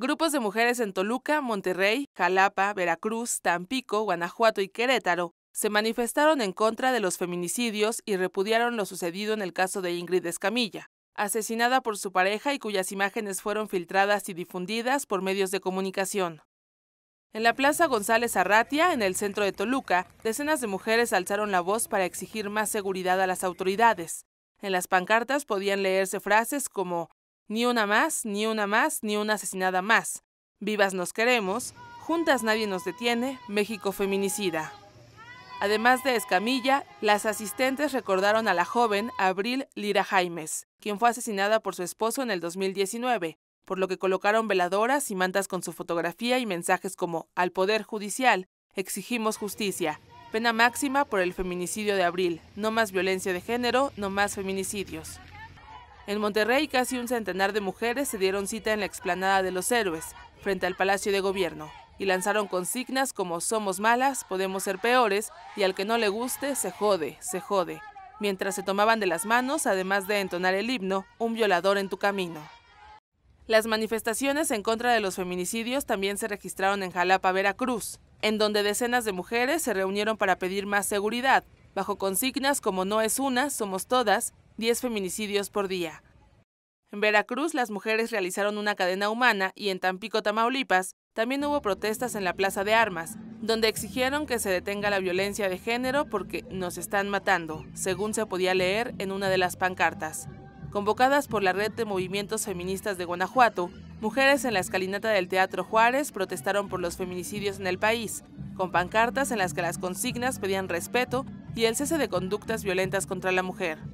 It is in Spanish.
Grupos de mujeres en Toluca, Monterrey, Jalapa, Veracruz, Tampico, Guanajuato y Querétaro se manifestaron en contra de los feminicidios y repudiaron lo sucedido en el caso de Ingrid Escamilla, asesinada por su pareja y cuyas imágenes fueron filtradas y difundidas por medios de comunicación. En la Plaza González Arratia, en el centro de Toluca, decenas de mujeres alzaron la voz para exigir más seguridad a las autoridades. En las pancartas podían leerse frases como ni una más, ni una más, ni una asesinada más. Vivas nos queremos, juntas nadie nos detiene, México feminicida. Además de Escamilla, las asistentes recordaron a la joven Abril Lira Jaimes, quien fue asesinada por su esposo en el 2019, por lo que colocaron veladoras y mantas con su fotografía y mensajes como Al Poder Judicial, exigimos justicia, pena máxima por el feminicidio de Abril, no más violencia de género, no más feminicidios. En Monterrey, casi un centenar de mujeres se dieron cita en la explanada de los héroes, frente al Palacio de Gobierno, y lanzaron consignas como Somos malas, podemos ser peores, y al que no le guste, se jode, se jode, mientras se tomaban de las manos, además de entonar el himno, Un violador en tu camino. Las manifestaciones en contra de los feminicidios también se registraron en Jalapa, Veracruz, en donde decenas de mujeres se reunieron para pedir más seguridad, bajo consignas como No es una, somos todas, 10 feminicidios por día. En Veracruz, las mujeres realizaron una cadena humana y en Tampico, Tamaulipas, también hubo protestas en la Plaza de Armas, donde exigieron que se detenga la violencia de género porque nos están matando, según se podía leer en una de las pancartas. Convocadas por la Red de Movimientos Feministas de Guanajuato, mujeres en la escalinata del Teatro Juárez protestaron por los feminicidios en el país, con pancartas en las que las consignas pedían respeto y el cese de conductas violentas contra la mujer.